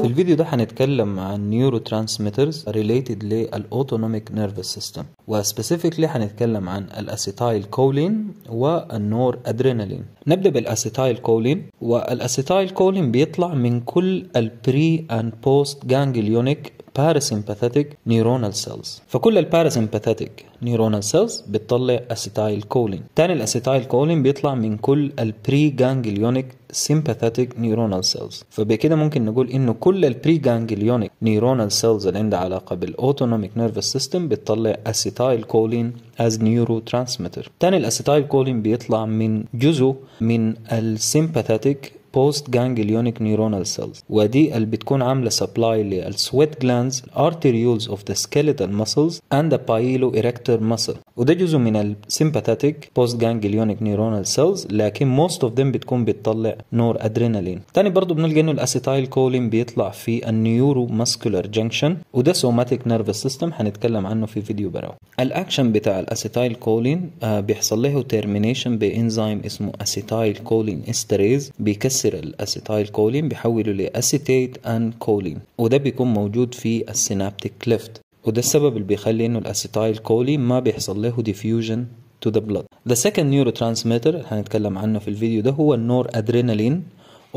في الفيديو ده هنتكلم عن نيورو ترانسميترز ريليتد للاوتونوميك نيرفس سيستم وسبيسيفيكلي هنتكلم عن الاسيتايل كولين والنور ادرينالين نبدا بالاسيتايل كولين والاسيتايل كولين بيطلع من كل البري اند بوست جانجليونيك parasympathetic neuronal cells فكل Parasympathetic neuronal cells بتطلع اسيتايل كولين تاني الاسيتايل كولين بيطلع من كل البري Preganglionic sympathetic neuronal cells فبكده ممكن نقول انه كل البري Preganglionic neuronal cells اللي عندها علاقه Autonomic Nervous System بتطلع اسيتايل كولين از نيوروترانسميتر تاني الاسيتايل كولين بيطلع من جزء من السيمباثيتك بوست جانجليونيك نيورونال سيلز ودي اللي بتكون عامله سبلاي للسويت جلاندز of اوف ذا muscles ماسلز اند بايلو erector ماسل وده جزء من السيمباثيتيك بوست جانجليونيك نيورونال سيلز لكن موست اوف ذم بتكون بتطلع نور ادرينالين تاني برضه بنلقى انه الاسيتايل كولين بيطلع في النيورو ماسكولار جنكشن وده سوماتيك نيرفس سيستم هنتكلم عنه في فيديو براو الاكشن بتاع الاسيتايل آه، كولين بيحصل له تيرمينيشن بانزيم اسمه اسيتايل كولين استريز بيكسر بيكسر الاسيتايل كولين بيحوله لاسيتيت ان كولين وده بيكون موجود في السينابتيك ليفت وده السبب اللي بيخلي انه الاسيتايل كولين ما بيحصل له ديفيوجن to the blood. The second neurotransmitter هنتكلم عنه في الفيديو ده هو النور ادرينالين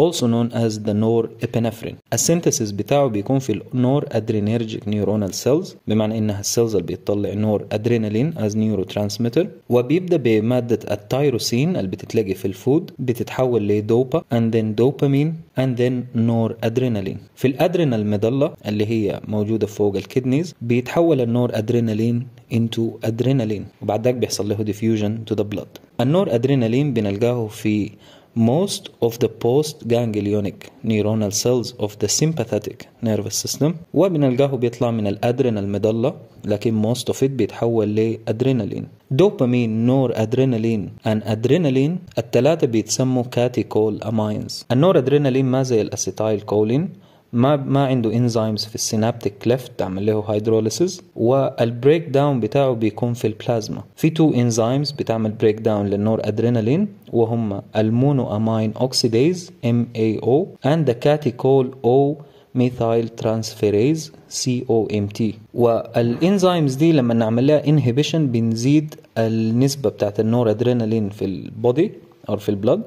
also known as the norepinephrine السينثيسيس بتاعه بيكون في النور ادرينيرجيك نيورونال سيلز بمعنى انها السيلز اللي بتطلع نور ادرينالين as neurotransmitter وبيبدا بماده التيروسين اللي بتتلاقي في الفود بتتحول لدوبا and then dopamine and then noradrenaline في الادرينال مدله اللي هي موجوده فوق الكدنيز بيتحول النور ادرينالين into adrenaline وبعد ذلك بيحصل له diffusion to the blood النور ادرينالين بنلقاه في Most of the postganglionic neuronal cells of the sympathetic nervous system وبنلقاه بيطلع من الادرينال ميدلا لكن most of it بيتحول لادرينالين دوبامين نور ادرينالين ان ادرينالين الثلاثه بيتسموا كاتيكول اماينز النور ادرينالين ما زي الاسيتايل كولين ما ما عنده انزيمز في السينابتيك كليفت تعمل له هيدروليسيز والبريك داون بتاعه بيكون في البلازما في تو انزيمز بتعمل بريك داون للنور ادرينالين وهم المونو امين اوكسيديز ام اي او اند كاتيكول او ميثايل ترانسفيريز سي او ام تي والانزيمز دي لما نعمل لها انهبيشن بنزيد النسبه بتاعت النور ادرينالين في البودي او في البلد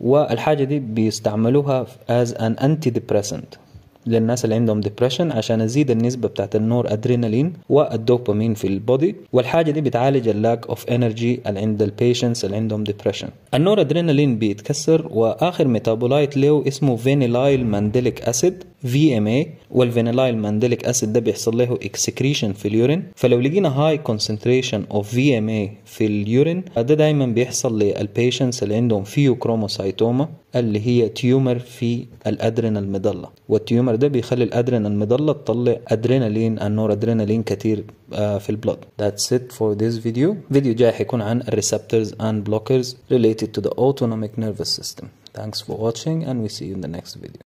والحاجة دي بيستعملوها as an antidepressant للناس اللي عندهم ديبريشن عشان ازيد النسبه بتاعت النور ادرينالين والدوبامين في البودي والحاجه دي بتعالج اللاك اوف انرجي اللي عند البيشنتس اللي عندهم ديبريشن النور ادرينالين بيتكسر واخر ميتابولايت له اسمه فينيلايل مانديليك اسيد في ام اي والفينيلايل مانديليك اسيد ده بيحصل له اكسكريشن في اليورين فلو لقينا هاي كونسنتريشن اوف في ام اي في اليورين ده دايما بيحصل للبيشنتس اللي عندهم كروموسايتوما اللي هي تيومر في الادرينال ميدلا والتيومر ده بيخلي الادرينال ميدلا تطلع ادرينالين النور ادرينالين كتير آه، في البلد That's it for this video فيديو جاي هيكون عن الريسبترز اند بلوكرز ريليتد تو ذا اوتونوميك نيرفس سيستم Thanks for watching and we see you in the next video